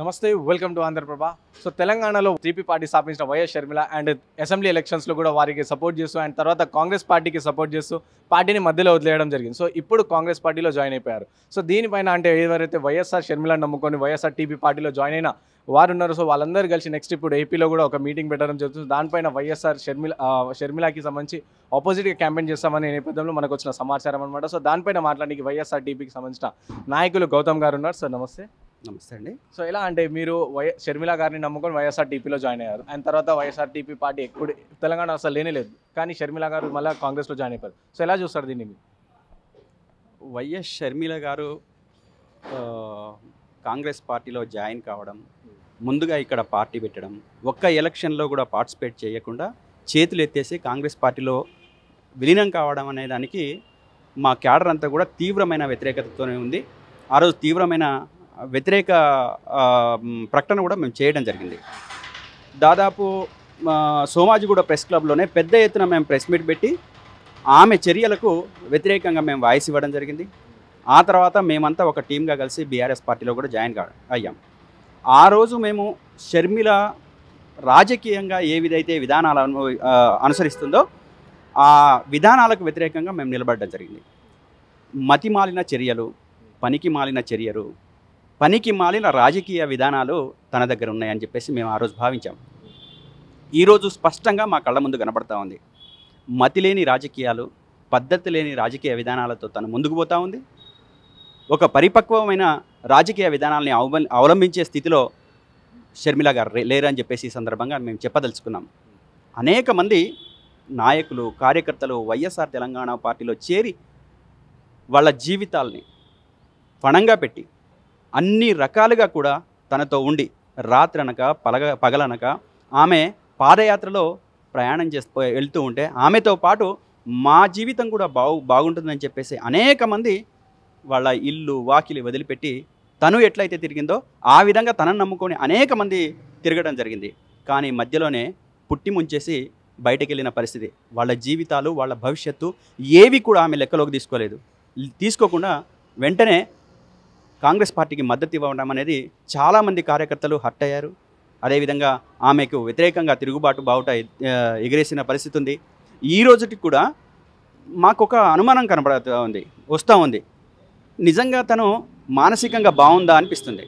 నమస్తే welcome to Andhraprabha so తెలంగాణలో TP party స్థాపించిన వైఎస్ షర్మిల అండ్ అసెంబ్లీ ఎలక్షన్స్లో కూడా వారికి సపోర్ట్ చేస్తూ అండ్ తర్వాత కాంగ్రెస్ పార్టీకి సపోర్ట్ చేస్తూ పార్టీని మధ్యలో వదిలేయడం జరిగింది సో ఇప్పుడు కాంగ్రెస్ పార్టీలో జాయిన్ అయిపోయారు సో దీనిపైన అంటే ఎవరైతే వైఎస్ఆర్ షర్మిల నమ్ముకొని వైఎస్ఆర్ టీపీ పార్టీలో జాయిన్ అయిన వారు ఉన్నారు సో వాళ్ళందరూ కలిసి నెక్స్ట్ ఇప్పుడు ఏపీలో కూడా ఒక మీటింగ్ పెట్టడం జరుగుతుంది దానిపైన వైఎస్ఆర్ షర్మిల షర్మిలాకి సంబంధించి ఆపోజిట్గా క్యాంపెయిన్ చేస్తామని నేపథ్యంలో మనకు వచ్చిన సమాచారం అనమాట సో దానిపైన మాట్లాడడానికి వైఎస్ఆర్ టీపీకి సంబంధించిన నాయకులు గౌతమ్ గారు ఉన్నారు సో నమస్తే నమస్తే అండి సో ఎలా అంటే మీరు వై షర్మిల గారిని నమ్ముకొని టీపీలో జాయిన్ అయ్యారు అండ్ తర్వాత టీపీ పార్టీ ఎప్పుడు తెలంగాణ అసలు లేనే లేదు కానీ షర్మిల గారు మళ్ళీ కాంగ్రెస్లో జాయిన్ అయిపోయారు సో ఎలా చూస్తారు దీన్ని మీరు వైఎస్ షర్మిల గారు కాంగ్రెస్ పార్టీలో జాయిన్ కావడం ముందుగా ఇక్కడ పార్టీ పెట్టడం ఒక్క ఎలక్షన్లో కూడా పార్టిసిపేట్ చేయకుండా చేతులు ఎత్తేసి కాంగ్రెస్ పార్టీలో విలీనం కావడం అనే దానికి మా క్యాడర్ అంతా కూడా తీవ్రమైన వ్యతిరేకతతోనే ఉంది ఆ రోజు తీవ్రమైన వ్యతిరేక ప్రకటన కూడా మేము చేయడం జరిగింది దాదాపు సోమాజిగూడ ప్రెస్ క్లబ్లోనే పెద్ద ఎత్తున మేము ప్రెస్ మీట్ పెట్టి ఆమె చర్యలకు వ్యతిరేకంగా మేము వాయిస్ ఇవ్వడం జరిగింది ఆ తర్వాత మేమంతా ఒక టీమ్గా కలిసి బీఆర్ఎస్ పార్టీలో కూడా జాయిన్ కా అయ్యాం ఆ రోజు మేము షర్మిల రాజకీయంగా ఏ విధైతే విధానాలను అనుసరిస్తుందో ఆ విధానాలకు వ్యతిరేకంగా మేము నిలబడడం జరిగింది మతి మాలిన చర్యలు పనికి మాలిన చర్యలు పనికి మాలిన రాజకీయ విధానాలు తన దగ్గర ఉన్నాయని చెప్పేసి మేము ఆ రోజు భావించాం ఈరోజు స్పష్టంగా మా కళ్ళ ముందు కనబడతా ఉంది మతి లేని రాజకీయాలు పద్ధతి లేని రాజకీయ విధానాలతో తను ముందుకు పోతా ఉంది ఒక పరిపక్వమైన రాజకీయ విధానాలని అవలంబించే స్థితిలో షర్మిల గారు లేరని చెప్పేసి ఈ సందర్భంగా మేము చెప్పదలుచుకున్నాం అనేక మంది నాయకులు కార్యకర్తలు వైఎస్ఆర్ తెలంగాణ పార్టీలో చేరి వాళ్ళ జీవితాల్ని పణంగా పెట్టి అన్ని రకాలుగా కూడా తనతో ఉండి రాత్రి అనక పలగ పగలనక ఆమె పాదయాత్రలో ప్రయాణం చేస్తూ వెళ్తూ ఉంటే ఆమెతో పాటు మా జీవితం కూడా బాగు బాగుంటుందని చెప్పేసి అనేక మంది వాళ్ళ ఇల్లు వాకిలి వదిలిపెట్టి తను ఎట్లయితే తిరిగిందో ఆ విధంగా తనను నమ్ముకొని అనేక మంది తిరగడం జరిగింది కానీ మధ్యలోనే పుట్టి ముంచేసి బయటకు వెళ్ళిన పరిస్థితి వాళ్ళ జీవితాలు వాళ్ళ భవిష్యత్తు ఏవి కూడా ఆమె లెక్కలోకి తీసుకోలేదు తీసుకోకుండా వెంటనే కాంగ్రెస్ పార్టీకి మద్దతు ఇవ్వడం అనేది చాలామంది కార్యకర్తలు హట్ అయ్యారు అదేవిధంగా ఆమెకు వ్యతిరేకంగా తిరుగుబాటు బావుట ఎగిరేసిన పరిస్థితి ఉంది ఈ రోజుకి కూడా మాకు ఒక అనుమానం కనబడుతూ ఉంది వస్తూ ఉంది నిజంగా తను మానసికంగా బాగుందా అనిపిస్తుంది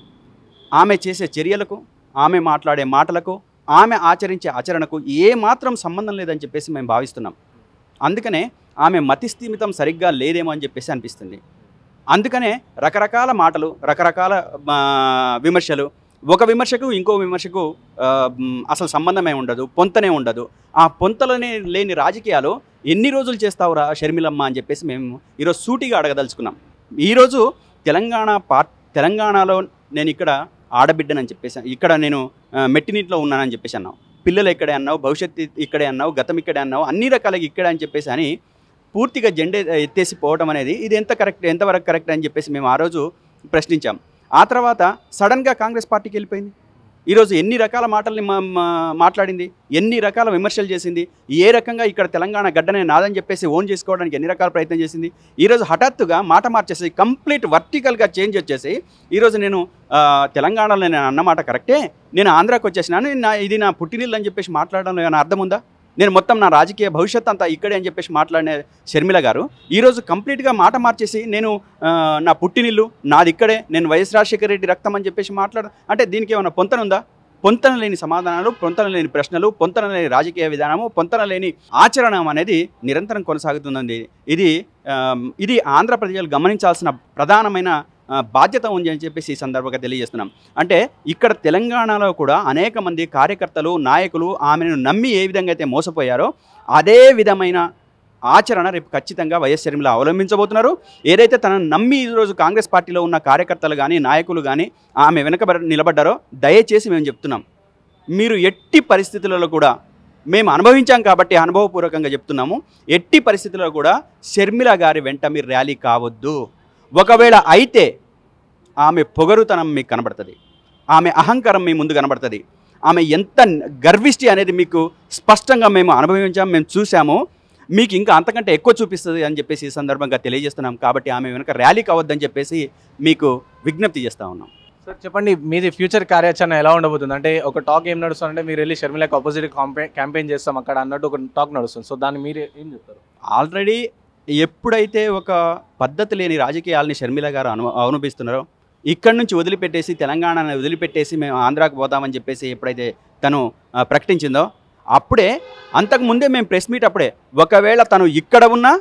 ఆమె చేసే చర్యలకు ఆమె మాట్లాడే మాటలకు ఆమె ఆచరించే ఆచరణకు ఏమాత్రం సంబంధం లేదని చెప్పేసి మేము భావిస్తున్నాం అందుకనే ఆమె మతిస్థిమితం సరిగ్గా లేదేమో అని చెప్పేసి అనిపిస్తుంది అందుకనే రకరకాల మాటలు రకరకాల విమర్శలు ఒక విమర్శకు ఇంకో విమర్శకు అసలు సంబంధమే ఉండదు పొంతనే ఉండదు ఆ పొంతలనే లేని రాజకీయాలు ఎన్ని రోజులు చేస్తావురా షర్మిలమ్మ అని చెప్పేసి మేము ఈరోజు సూటిగా అడగదలుచుకున్నాం ఈరోజు తెలంగాణ పార్ తెలంగాణలో నేను ఇక్కడ ఆడబిడ్డనని చెప్పేసి ఇక్కడ నేను మెట్టినీటిలో ఉన్నానని చెప్పేసి అన్నావు పిల్లలు ఇక్కడే అన్నావు భవిష్యత్తు ఇక్కడే అన్నావు గతం ఇక్కడే అన్నావు అన్ని రకాలుగా ఇక్కడే అని చెప్పేసి అని పూర్తిగా జెండే ఎత్తేసి పోవడం అనేది ఇది ఎంత కరెక్ట్ ఎంతవరకు కరెక్ట్ అని చెప్పేసి మేము ఆ రోజు ప్రశ్నించాం ఆ తర్వాత సడన్గా కాంగ్రెస్ పార్టీకి వెళ్ళిపోయింది ఈరోజు ఎన్ని రకాల మాటల్ని మాట్లాడింది ఎన్ని రకాల విమర్శలు చేసింది ఏ రకంగా ఇక్కడ తెలంగాణ గడ్డనే నాదని చెప్పేసి ఓన్ చేసుకోవడానికి ఎన్ని రకాల ప్రయత్నం చేసింది ఈరోజు హఠాత్తుగా మాట మార్చేసి కంప్లీట్ వర్టికల్గా చేంజ్ వచ్చేసి ఈరోజు నేను తెలంగాణలో నేను అన్నమాట కరెక్టే నేను ఆంధ్రాకి వచ్చేసినాను ఇది నా పుట్టినీళ్ళు అని చెప్పేసి మాట్లాడడంలో ఏమైనా అర్థం ఉందా నేను మొత్తం నా రాజకీయ భవిష్యత్ అంతా ఇక్కడే అని చెప్పేసి మాట్లాడిన షర్మిల గారు ఈరోజు కంప్లీట్గా మాట మార్చేసి నేను నా పుట్టినిల్లు నాది ఇక్కడే నేను వైఎస్ రాజశేఖర రెడ్డి రక్తం అని చెప్పేసి మాట్లాడు అంటే దీనికి ఏమైనా ఉందా పొంతన లేని సమాధానాలు పొంతన లేని ప్రశ్నలు పొంతన లేని రాజకీయ విధానము పొంతన లేని ఆచరణ అనేది నిరంతరం కొనసాగుతుందండి ఇది ఇది ఆంధ్రప్రదేశ్లో గమనించాల్సిన ప్రధానమైన బాధ్యత ఉంది అని చెప్పేసి ఈ సందర్భంగా తెలియజేస్తున్నాం అంటే ఇక్కడ తెలంగాణలో కూడా అనేక మంది కార్యకర్తలు నాయకులు ఆమెను నమ్మి ఏ విధంగా అయితే మోసపోయారో అదే విధమైన ఆచరణ రేపు ఖచ్చితంగా వైఎస్ షర్మిల అవలంబించబోతున్నారు ఏదైతే తనను నమ్మి ఈరోజు కాంగ్రెస్ పార్టీలో ఉన్న కార్యకర్తలు కానీ నాయకులు కానీ ఆమె వెనక నిలబడ్డారో దయచేసి మేము చెప్తున్నాం మీరు ఎట్టి పరిస్థితులలో కూడా మేము అనుభవించాం కాబట్టి అనుభవపూర్వకంగా చెప్తున్నాము ఎట్టి పరిస్థితుల్లో కూడా షర్మిల గారి వెంట మీరు ర్యాలీ కావద్దు ఒకవేళ అయితే ఆమె పొగరుతనం మీకు కనబడుతుంది ఆమె అహంకారం మీ ముందు కనబడుతుంది ఆమె ఎంత గర్విష్టి అనేది మీకు స్పష్టంగా మేము అనుభవించాము మేము చూసాము మీకు ఇంకా అంతకంటే ఎక్కువ చూపిస్తుంది అని చెప్పేసి ఈ సందర్భంగా తెలియజేస్తున్నాం కాబట్టి ఆమె వెనుక ర్యాలీ కావద్దని చెప్పేసి మీకు విజ్ఞప్తి చేస్తూ ఉన్నాం సార్ చెప్పండి మీది ఫ్యూచర్ కార్యాచరణ ఎలా ఉండబోతుంది అంటే ఒక టాక్ ఏం అంటే మీరు వెళ్ళి షర్మిలకు ఆపోజిట్ క్యాంపెయిన్ చేస్తాం అక్కడ అన్నట్టు ఒక టాక్ నడుస్తుంది సో దాన్ని మీరు ఏం చెప్తారు ఆల్రెడీ ఎప్పుడైతే ఒక పద్ధతి లేని రాజకీయాలని షర్మిల గారు అను అనుభవిస్తున్నారో ఇక్కడి నుంచి వదిలిపెట్టేసి తెలంగాణను వదిలిపెట్టేసి మేము ఆంధ్రాకు పోదామని చెప్పేసి ఎప్పుడైతే తను ప్రకటించిందో అప్పుడే అంతకుముందే మేము ప్రెస్ మీట్ అప్పుడే ఒకవేళ తను ఇక్కడ ఉన్నా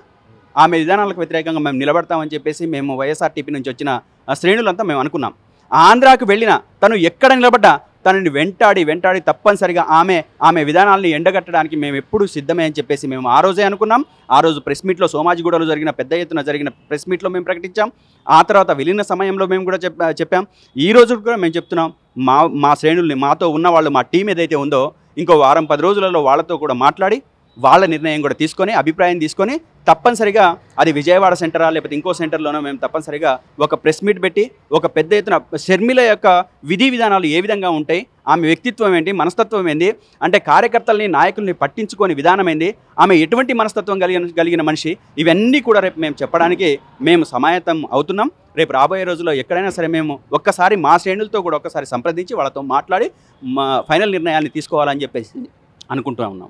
ఆమె విధానాలకు వ్యతిరేకంగా మేము నిలబడతామని చెప్పేసి మేము వైఎస్ఆర్టీపీ నుంచి వచ్చిన శ్రేణులంతా మేము అనుకున్నాం ఆంధ్రాకు వెళ్ళిన తను ఎక్కడ నిలబడ్డా తనని వెంటాడి వెంటాడి తప్పనిసరిగా ఆమె ఆమె విధానాలని ఎండగట్టడానికి మేము ఎప్పుడు సిద్ధమే అని చెప్పేసి మేము ఆ రోజే అనుకున్నాం ఆ రోజు ప్రెస్ మీట్లో సోమాజిగూడలో జరిగిన పెద్ద ఎత్తున జరిగిన ప్రెస్ మీట్లో మేము ప్రకటించాం ఆ తర్వాత విలీన సమయంలో మేము కూడా చెప్పాం ఈ రోజు కూడా మేము చెప్తున్నాం మా మా శ్రేణుల్ని మాతో ఉన్న వాళ్ళు మా టీం ఏదైతే ఉందో ఇంకో వారం పది రోజులలో వాళ్ళతో కూడా మాట్లాడి వాళ్ళ నిర్ణయం కూడా తీసుకొని అభిప్రాయం తీసుకొని తప్పనిసరిగా అది విజయవాడ సెంటరా లేకపోతే ఇంకో సెంటర్లోనో మేము తప్పనిసరిగా ఒక ప్రెస్ మీట్ పెట్టి ఒక పెద్ద ఎత్తున షర్మిల యొక్క విధి విధానాలు ఏ విధంగా ఉంటాయి ఆమె వ్యక్తిత్వం ఏంటి మనస్తత్వం ఏంది అంటే కార్యకర్తల్ని నాయకుల్ని పట్టించుకొని విధానం ఏంది ఆమె ఎటువంటి మనస్తత్వం కలిగిన కలిగిన మనిషి ఇవన్నీ కూడా రేపు మేము చెప్పడానికి మేము సమాయత్తం అవుతున్నాం రేపు రాబోయే రోజుల్లో ఎక్కడైనా సరే మేము ఒక్కసారి మా శ్రేణులతో కూడా ఒక్కసారి సంప్రదించి వాళ్ళతో మాట్లాడి మా ఫైనల్ నిర్ణయాన్ని తీసుకోవాలని చెప్పేసి అనుకుంటూ ఉన్నాం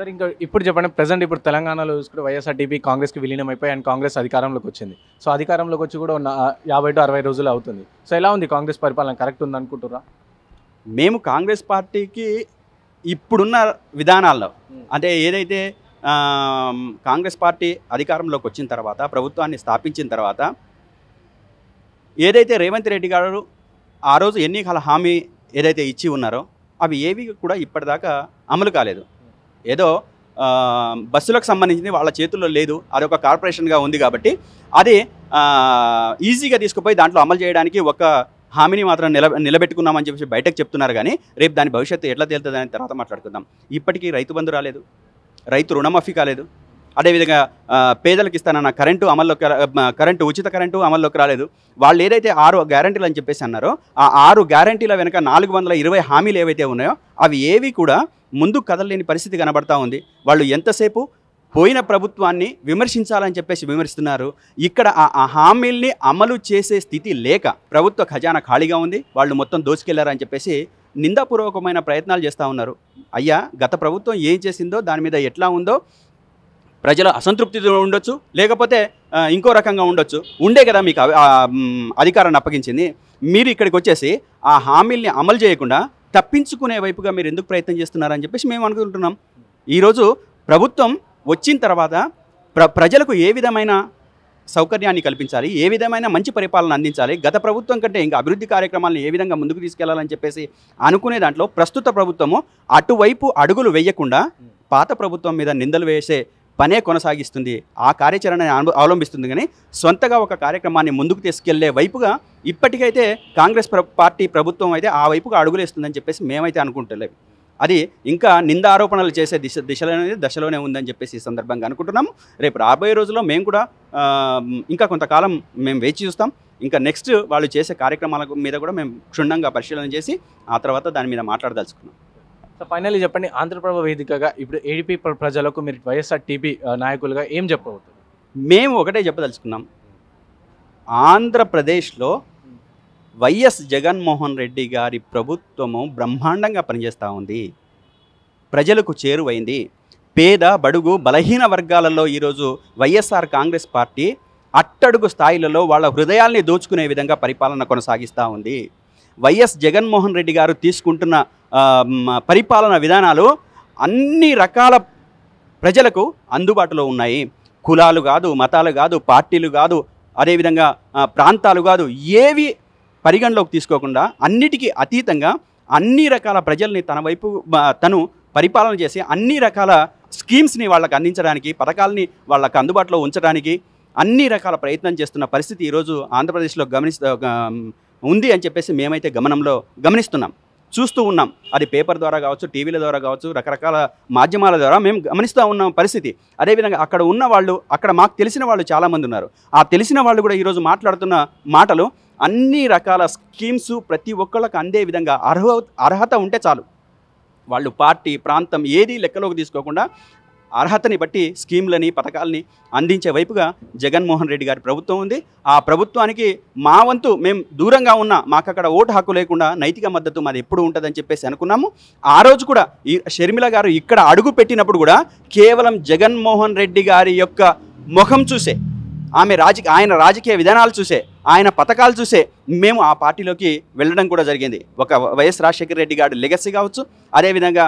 సార్ ఇంకా ఇప్పుడు చెప్పండి ప్రజెంట్ ఇప్పుడు తెలంగాణలో చూసుకుంటే వైఎస్ఆర్టీపీ కాంగ్రెస్కి విలీనం అయిపోయి అండ్ కాంగ్రెస్ అధికారంలోకి వచ్చింది సో అధికారంలోకి వచ్చి కూడా యాభై టు అరవై రోజులు అవుతుంది సో ఎలా ఉంది కాంగ్రెస్ పరిపాలన కరెక్ట్ ఉంది అనుకుంటురా మేము కాంగ్రెస్ పార్టీకి ఇప్పుడున్న విధానాల్లో అంటే ఏదైతే కాంగ్రెస్ పార్టీ అధికారంలోకి వచ్చిన తర్వాత ప్రభుత్వాన్ని స్థాపించిన తర్వాత ఏదైతే రేవంత్ రెడ్డి గారు ఆ రోజు ఎన్నికల హామీ ఏదైతే ఇచ్చి ఉన్నారో అవి ఏవి కూడా ఇప్పటిదాకా అమలు కాలేదు ఏదో బస్సులకు సంబంధించింది వాళ్ళ చేతుల్లో లేదు అది ఒక కార్పొరేషన్గా ఉంది కాబట్టి అది ఈజీగా తీసుకుపోయి దాంట్లో అమలు చేయడానికి ఒక హామీని మాత్రం నిల నిలబెట్టుకున్నామని చెప్పేసి బయటకు చెప్తున్నారు కానీ రేపు దాని భవిష్యత్తు ఎట్లా తేలుతుందని తర్వాత మాట్లాడుకుందాం ఇప్పటికీ రైతు బంధు రాలేదు రైతు రుణమాఫీ కాలేదు అదేవిధంగా పేదలకు ఇస్తానన్న కరెంటు అమల్లోకి కరెంటు ఉచిత కరెంటు అమల్లోకి రాలేదు వాళ్ళు ఏదైతే ఆరు గ్యారంటీలు అని చెప్పేసి అన్నారో ఆ ఆరు గ్యారంటీల వెనుక నాలుగు వందల ఇరవై హామీలు ఏవైతే ఉన్నాయో అవి ఏవి కూడా ముందు కదలలేని పరిస్థితి కనబడతా ఉంది వాళ్ళు ఎంతసేపు పోయిన ప్రభుత్వాన్ని విమర్శించాలని చెప్పేసి విమర్శిస్తున్నారు ఇక్కడ ఆ హామీల్ని అమలు చేసే స్థితి లేక ప్రభుత్వ ఖజానా ఖాళీగా ఉంది వాళ్ళు మొత్తం దోచుకెళ్లారని చెప్పేసి నిందాపూర్వకమైన ప్రయత్నాలు చేస్తూ ఉన్నారు అయ్యా గత ప్రభుత్వం ఏం చేసిందో దాని మీద ఎట్లా ఉందో ప్రజల అసంతృప్తి ఉండొచ్చు లేకపోతే ఇంకో రకంగా ఉండొచ్చు ఉండే కదా మీకు అధికారాన్ని అప్పగించింది మీరు ఇక్కడికి వచ్చేసి ఆ హామీల్ని అమలు చేయకుండా తప్పించుకునే వైపుగా మీరు ఎందుకు ప్రయత్నం చేస్తున్నారని చెప్పేసి మేము అనుకుంటున్నాం ఈరోజు ప్రభుత్వం వచ్చిన తర్వాత ప్ర ప్రజలకు ఏ విధమైన సౌకర్యాన్ని కల్పించాలి ఏ విధమైన మంచి పరిపాలన అందించాలి గత ప్రభుత్వం కంటే ఇంకా అభివృద్ధి కార్యక్రమాలను ఏ విధంగా ముందుకు తీసుకెళ్లాలని చెప్పేసి అనుకునే దాంట్లో ప్రస్తుత ప్రభుత్వము అటువైపు అడుగులు వేయకుండా పాత ప్రభుత్వం మీద నిందలు వేసే పనే కొనసాగిస్తుంది ఆ కార్యాచరణ అవలంబిస్తుంది కానీ సొంతగా ఒక కార్యక్రమాన్ని ముందుకు తీసుకెళ్లే వైపుగా ఇప్పటికైతే కాంగ్రెస్ పార్టీ ప్రభుత్వం అయితే ఆ వైపుగా అడుగులేస్తుందని చెప్పేసి మేమైతే అనుకుంటలేము అది ఇంకా నిందారోపణలు ఆరోపణలు చేసే దిశ దిశలోనే దశలోనే ఉందని చెప్పేసి ఈ సందర్భంగా అనుకుంటున్నాము రేపు రాబోయే రోజుల్లో మేము కూడా ఇంకా కొంతకాలం మేము వేచి చూస్తాం ఇంకా నెక్స్ట్ వాళ్ళు చేసే కార్యక్రమాల మీద కూడా మేము క్షుణ్ణంగా పరిశీలన చేసి ఆ తర్వాత దాని మీద మాట్లాడదలుచుకున్నాం సో ఫైనల్లీ చెప్పండి ఆంధ్రప్రభ వేదికగా ఇప్పుడు ఏడిపి ప్రజలకు మీరు వైఎస్ఆర్ టీపీ నాయకులుగా ఏం చెప్పవచ్చు మేము ఒకటే చెప్పదలుచుకున్నాం ఆంధ్రప్రదేశ్లో వైఎస్ జగన్మోహన్ రెడ్డి గారి ప్రభుత్వము బ్రహ్మాండంగా పనిచేస్తూ ఉంది ప్రజలకు చేరువైంది పేద బడుగు బలహీన వర్గాలలో ఈరోజు వైఎస్ఆర్ కాంగ్రెస్ పార్టీ అట్టడుగు స్థాయిలలో వాళ్ళ హృదయాల్ని దోచుకునే విధంగా పరిపాలన కొనసాగిస్తూ ఉంది వైఎస్ జగన్మోహన్ రెడ్డి గారు తీసుకుంటున్న పరిపాలన విధానాలు అన్ని రకాల ప్రజలకు అందుబాటులో ఉన్నాయి కులాలు కాదు మతాలు కాదు పార్టీలు కాదు అదేవిధంగా ప్రాంతాలు కాదు ఏవి పరిగణలోకి తీసుకోకుండా అన్నిటికీ అతీతంగా అన్ని రకాల ప్రజల్ని తన వైపు తను పరిపాలన చేసి అన్ని రకాల స్కీమ్స్ని వాళ్ళకు అందించడానికి పథకాలని వాళ్ళకు అందుబాటులో ఉంచడానికి అన్ని రకాల ప్రయత్నం చేస్తున్న పరిస్థితి ఈరోజు ఆంధ్రప్రదేశ్లో గమనిస్తూ ఉంది అని చెప్పేసి మేమైతే గమనంలో గమనిస్తున్నాం చూస్తూ ఉన్నాం అది పేపర్ ద్వారా కావచ్చు టీవీల ద్వారా కావచ్చు రకరకాల మాధ్యమాల ద్వారా మేము గమనిస్తూ ఉన్నాం పరిస్థితి అదేవిధంగా అక్కడ ఉన్న వాళ్ళు అక్కడ మాకు తెలిసిన వాళ్ళు చాలామంది ఉన్నారు ఆ తెలిసిన వాళ్ళు కూడా ఈరోజు మాట్లాడుతున్న మాటలు అన్ని రకాల స్కీమ్స్ ప్రతి ఒక్కళ్ళకు అందే విధంగా అర్హ అర్హత ఉంటే చాలు వాళ్ళు పార్టీ ప్రాంతం ఏది లెక్కలోకి తీసుకోకుండా అర్హతని బట్టి స్కీమ్లని పథకాలని అందించే వైపుగా జగన్మోహన్ రెడ్డి గారి ప్రభుత్వం ఉంది ఆ ప్రభుత్వానికి మా వంతు మేము దూరంగా ఉన్న మాకు అక్కడ ఓటు హక్కు లేకుండా నైతిక మద్దతు మాది ఎప్పుడు ఉంటుందని చెప్పేసి అనుకున్నాము ఆ రోజు కూడా ఈ షర్మిల గారు ఇక్కడ అడుగు పెట్టినప్పుడు కూడా కేవలం జగన్మోహన్ రెడ్డి గారి యొక్క ముఖం చూసే ఆమె రాజకీయ ఆయన రాజకీయ విధానాలు చూసే ఆయన పథకాలు చూసే మేము ఆ పార్టీలోకి వెళ్ళడం కూడా జరిగింది ఒక వైఎస్ రాజశేఖర రెడ్డి గారి లెగసీ కావచ్చు అదేవిధంగా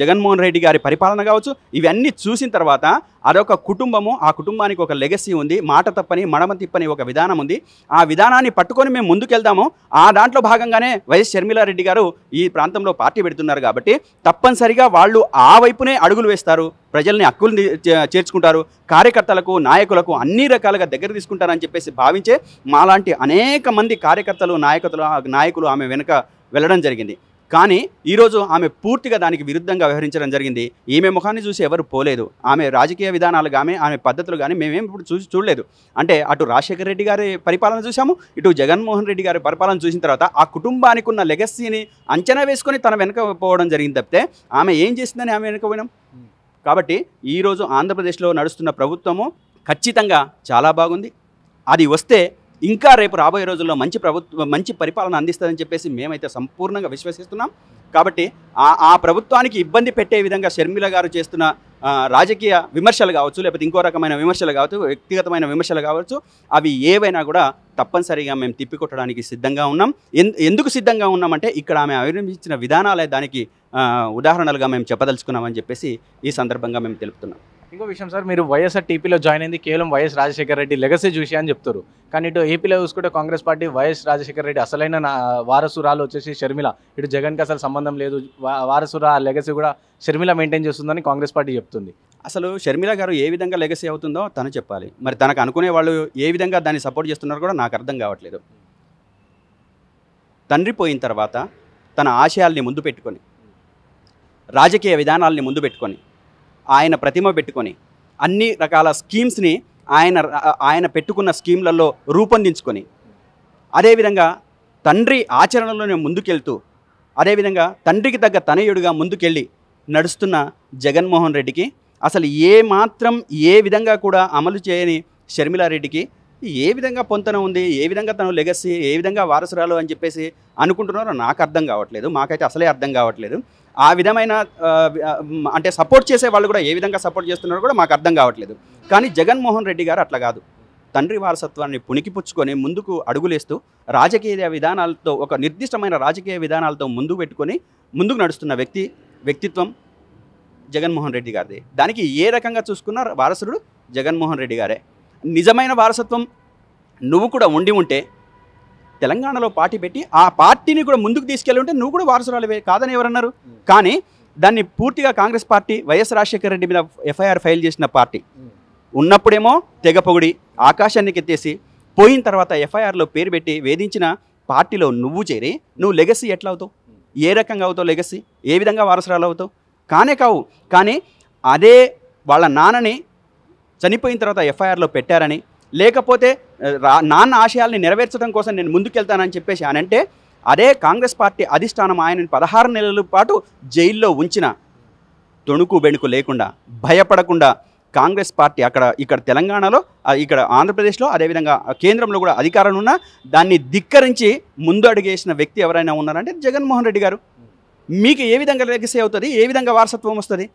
జగన్మోహన్ రెడ్డి గారి పరిపాలన కావచ్చు ఇవన్నీ చూసిన తర్వాత అదొక కుటుంబము ఆ కుటుంబానికి ఒక లెగసీ ఉంది మాట తప్పని మడమ తిప్పని ఒక విధానం ఉంది ఆ విధానాన్ని పట్టుకొని మేము ముందుకెళ్దాము ఆ దాంట్లో భాగంగానే వైఎస్ షర్మిలారెడ్డి గారు ఈ ప్రాంతంలో పార్టీ పెడుతున్నారు కాబట్టి తప్పనిసరిగా వాళ్ళు ఆ వైపునే అడుగులు వేస్తారు ప్రజల్ని హక్కులు చేర్చుకుంటారు కార్యకర్తలకు నాయకులకు అన్ని రకాలుగా దగ్గర తీసుకుంటారని చెప్పేసి భావించే మాలాంటి అనేక మంది కార్యకర్తలు నాయకతలు నాయకులు ఆమె వెనుక వెళ్ళడం జరిగింది కానీ ఈరోజు ఆమె పూర్తిగా దానికి విరుద్ధంగా వ్యవహరించడం జరిగింది ఈమె ముఖాన్ని చూసి ఎవరు పోలేదు ఆమె రాజకీయ విధానాలు కానీ ఆమె పద్ధతులు కానీ మేమేం ఇప్పుడు చూసి చూడలేదు అంటే అటు రాజశేఖర రెడ్డి గారి పరిపాలన చూసాము ఇటు జగన్మోహన్ రెడ్డి గారి పరిపాలన చూసిన తర్వాత ఆ కుటుంబానికి ఉన్న లెగసీని అంచనా వేసుకొని తన వెనుక పోవడం జరిగింది తప్పితే ఆమె ఏం చేసిందని ఆమె వెనుక పోయినాం కాబట్టి ఈరోజు ఆంధ్రప్రదేశ్లో నడుస్తున్న ప్రభుత్వము ఖచ్చితంగా చాలా బాగుంది అది వస్తే ఇంకా రేపు రాబోయే రోజుల్లో మంచి ప్రభుత్వం మంచి పరిపాలన అందిస్తుందని చెప్పేసి మేమైతే సంపూర్ణంగా విశ్వసిస్తున్నాం కాబట్టి ఆ ప్రభుత్వానికి ఇబ్బంది పెట్టే విధంగా షర్మిల గారు చేస్తున్న రాజకీయ విమర్శలు కావచ్చు లేకపోతే ఇంకో రకమైన విమర్శలు కావచ్చు వ్యక్తిగతమైన విమర్శలు కావచ్చు అవి ఏవైనా కూడా తప్పనిసరిగా మేము తిప్పికొట్టడానికి సిద్ధంగా ఉన్నాం ఎందుకు సిద్ధంగా ఉన్నామంటే ఇక్కడ ఆమె అవలంబించిన విధానాలే దానికి ఉదాహరణలుగా మేము చెప్పదలుచుకున్నామని చెప్పేసి ఈ సందర్భంగా మేము తెలుపుతున్నాం ఇంకో విషయం సార్ మీరు వైఎస్ఆర్ టీపీలో జాయిన్ అయింది కేవలం వైఎస్ రాజశేఖర రెడ్డి లెగసీ చూసి అని చెప్తారు కానీ ఇటు ఏపీలో చూసుకుంటే కాంగ్రెస్ పార్టీ వైఎస్ రాజశేఖర రెడ్డి అసలైన వారసురాలు వచ్చేసి షర్మిల ఇటు జగన్కి అసలు సంబంధం లేదు వారసురా లెగసీ కూడా షర్మిల మెయింటైన్ చేస్తుందని కాంగ్రెస్ పార్టీ చెప్తుంది అసలు షర్మిల గారు ఏ విధంగా లెగసీ అవుతుందో తను చెప్పాలి మరి తనకు అనుకునే వాళ్ళు ఏ విధంగా దాన్ని సపోర్ట్ చేస్తున్నారో కూడా నాకు అర్థం కావట్లేదు తండ్రి పోయిన తర్వాత తన ఆశయాల్ని ముందు పెట్టుకొని రాజకీయ విధానాల్ని ముందు పెట్టుకొని ఆయన ప్రతిమ పెట్టుకొని అన్ని రకాల స్కీమ్స్ని ఆయన ఆయన పెట్టుకున్న స్కీమ్లలో రూపొందించుకొని అదేవిధంగా తండ్రి ఆచరణలోనే ముందుకెళ్తూ అదేవిధంగా తండ్రికి తగ్గ తనయుడుగా ముందుకెళ్ళి నడుస్తున్న జగన్మోహన్ రెడ్డికి అసలు ఏ మాత్రం ఏ విధంగా కూడా అమలు చేయని షర్మిలారెడ్డికి ఏ విధంగా పొంతన ఉంది ఏ విధంగా తను లెగసీ ఏ విధంగా వారసురాలు అని చెప్పేసి అనుకుంటున్నారో నాకు అర్థం కావట్లేదు మాకైతే అసలే అర్థం కావట్లేదు ఆ విధమైన అంటే సపోర్ట్ చేసే వాళ్ళు కూడా ఏ విధంగా సపోర్ట్ చేస్తున్నారో కూడా మాకు అర్థం కావట్లేదు కానీ జగన్మోహన్ రెడ్డి గారు అట్లా కాదు తండ్రి వారసత్వాన్ని పుణికిపుచ్చుకొని ముందుకు అడుగులేస్తూ రాజకీయ విధానాలతో ఒక నిర్దిష్టమైన రాజకీయ విధానాలతో ముందు పెట్టుకొని ముందుకు నడుస్తున్న వ్యక్తి వ్యక్తిత్వం జగన్మోహన్ రెడ్డి గారిది దానికి ఏ రకంగా చూసుకున్నారు వారసుడు జగన్మోహన్ రెడ్డి గారే నిజమైన వారసత్వం నువ్వు కూడా ఉండి ఉంటే తెలంగాణలో పార్టీ పెట్టి ఆ పార్టీని కూడా ముందుకు తీసుకెళ్ళి ఉంటే నువ్వు కూడా వారసురాలివే కాదని ఎవరన్నారు కానీ దాన్ని పూర్తిగా కాంగ్రెస్ పార్టీ వైఎస్ రాజశేఖర రెడ్డి మీద ఎఫ్ఐఆర్ ఫైల్ చేసిన పార్టీ ఉన్నప్పుడేమో తెగ పొగిడి ఆకాశానికి ఎత్తేసి పోయిన తర్వాత ఎఫ్ఐఆర్లో పేరు పెట్టి వేధించిన పార్టీలో నువ్వు చేరి నువ్వు లెగసీ ఎట్లా అవుతావు ఏ రకంగా అవుతావు లెగసీ ఏ విధంగా వారసురాలు అవుతావు కానే కావు కానీ అదే వాళ్ళ నాన్నని చనిపోయిన తర్వాత ఎఫ్ఐఆర్లో పెట్టారని లేకపోతే రా నాన్న ఆశయాల్ని నెరవేర్చడం కోసం నేను ముందుకెళ్తానని చెప్పేసి అనంటే అదే కాంగ్రెస్ పార్టీ అధిష్టానం ఆయనని పదహారు నెలల పాటు జైల్లో ఉంచిన తొణుకు బెణుకు లేకుండా భయపడకుండా కాంగ్రెస్ పార్టీ అక్కడ ఇక్కడ తెలంగాణలో ఇక్కడ ఆంధ్రప్రదేశ్లో అదేవిధంగా కేంద్రంలో కూడా అధికారంలో ఉన్నా దాన్ని ధిక్కరించి ముందు అడుగేసిన వ్యక్తి ఎవరైనా ఉన్నారంటే జగన్మోహన్ రెడ్డి గారు మీకు ఏ విధంగా లెగసీ అవుతుంది ఏ విధంగా వారసత్వం వస్తుంది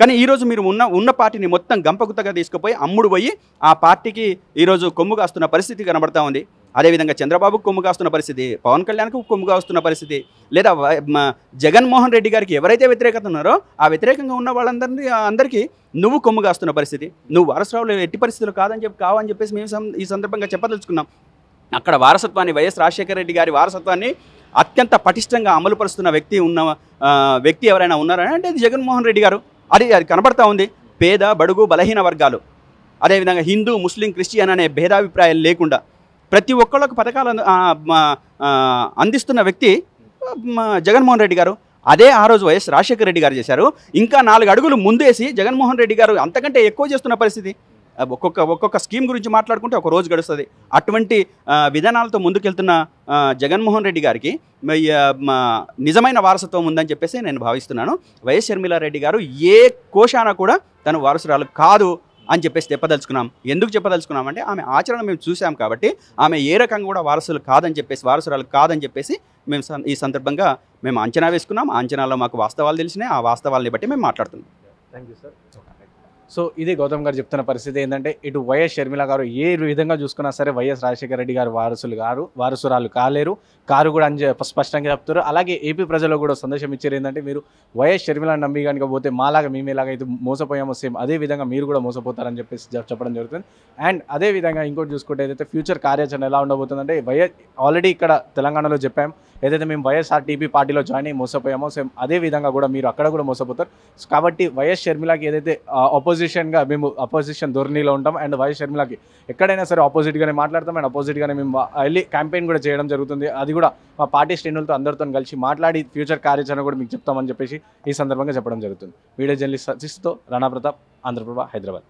కానీ ఈరోజు మీరు ఉన్న ఉన్న పార్టీని మొత్తం గంపగుతగా తీసుకుపోయి అమ్ముడు పోయి ఆ పార్టీకి ఈరోజు కొమ్ము కాస్తున్న పరిస్థితి కనబడతా ఉంది అదేవిధంగా చంద్రబాబుకు కొమ్ము కాస్తున్న పరిస్థితి పవన్ కళ్యాణ్కు కొమ్ము కాస్తున్న పరిస్థితి లేదా జగన్మోహన్ రెడ్డి గారికి ఎవరైతే వ్యతిరేకత ఉన్నారో ఆ వ్యతిరేకంగా ఉన్న వాళ్ళందరినీ అందరికీ నువ్వు కొమ్ము కాస్తున్న పరిస్థితి నువ్వు వారసరావులు ఎట్టి పరిస్థితులు కాదని చెప్పి కావని చెప్పేసి మేము ఈ సందర్భంగా చెప్పదలుచుకున్నాం అక్కడ వారసత్వాన్ని వైఎస్ రాజశేఖర రెడ్డి గారి వారసత్వాన్ని అత్యంత పటిష్టంగా అమలుపరుస్తున్న వ్యక్తి ఉన్న వ్యక్తి ఎవరైనా ఉన్నారని అంటే జగన్మోహన్ రెడ్డి గారు అది అది కనబడతా ఉంది పేద బడుగు బలహీన వర్గాలు అదేవిధంగా హిందూ ముస్లిం క్రిస్టియన్ అనే భేదాభిప్రాయాలు లేకుండా ప్రతి ఒక్కళ్ళకు పథకాలు అందిస్తున్న వ్యక్తి జగన్మోహన్ రెడ్డి గారు అదే ఆ రోజు వైఎస్ రాజశేఖర రెడ్డి గారు చేశారు ఇంకా నాలుగు అడుగులు ముందేసి జగన్మోహన్ రెడ్డి గారు అంతకంటే ఎక్కువ చేస్తున్న పరిస్థితి ఒక్కొక్క ఒక్కొక్క స్కీమ్ గురించి మాట్లాడుకుంటే ఒక రోజు గడుస్తుంది అటువంటి విధానాలతో ముందుకెళ్తున్న జగన్మోహన్ రెడ్డి గారికి నిజమైన వారసత్వం ఉందని చెప్పేసి నేను భావిస్తున్నాను వైఎస్ షర్మిలారెడ్డి గారు ఏ కోశాన కూడా తను వారసురాలు కాదు అని చెప్పేసి చెప్పదలుచుకున్నాం ఎందుకు చెప్పదలుచుకున్నాం అంటే ఆమె ఆచరణ మేము చూసాం కాబట్టి ఆమె ఏ రకంగా కూడా వారసులు కాదని చెప్పేసి వారసురాలు కాదని చెప్పేసి మేము ఈ సందర్భంగా మేము అంచనా వేసుకున్నాం అంచనాలో మాకు వాస్తవాలు తెలిసినాయి ఆ వాస్తవాలని బట్టి మేము మాట్లాడుతున్నాం థ్యాంక్ యూ సార్ సో ఇది గౌతమ్ గారు చెప్తున్న పరిస్థితి ఏంటంటే ఇటు వైఎస్ షర్మిల గారు ఏ విధంగా చూసుకున్నా సరే వైఎస్ రాజశేఖర రెడ్డి గారు వారసులు గారు వారసురాలు కాలేరు కారు కూడా అని స్పష్టంగా చెప్తారు అలాగే ఏపీ ప్రజలు కూడా సందేశం ఇచ్చారు ఏంటంటే మీరు వైఎస్ షర్మిల నమ్మి కనుక పోతే మాలాగా మేమేలాగా ఇది మోసపోయామో సేమ్ అదే విధంగా మీరు కూడా మోసపోతారని చెప్పేసి చెప్పడం జరుగుతుంది అండ్ అదే విధంగా ఇంకోటి చూసుకుంటే ఏదైతే ఫ్యూచర్ కార్యాచరణ ఎలా ఉండబోతుందంటే వైఎస్ ఆల్రెడీ ఇక్కడ తెలంగాణలో చెప్పాం ఏదైతే మేము వైఎస్ఆర్టీపీ పార్టీలో జాయిన్ అయ్యి మోసపోయామో సేమ్ అదే విధంగా కూడా మీరు అక్కడ కూడా మోసపోతారు కాబట్టి వైఎస్ షర్మిలాకి ఏదైతే ఆపోజిట్ అపోజిషన్గా మేము అపోజిషన్ ధోరణిలో ఉంటాం అండ్ వై షర్మిలకి ఎక్కడైనా సరే ఆపోజిట్గానే మాట్లాడతాం అండ్ అపోజిట్గానే మేము వెళ్ళి క్యాంపెయిన్ కూడా చేయడం జరుగుతుంది అది కూడా మా పార్టీ శ్రేణులతో అందరితో కలిసి మాట్లాడి ఫ్యూచర్ కార్యాచరణ కూడా మీకు చెప్తామని చెప్పేసి ఈ సందర్భంగా చెప్పడం జరుగుతుంది వీడియో జర్నలిస్ట్ సతీష్తో రాణా ప్రతాప్ ఆంధ్రప్రభ హైదరాబాద్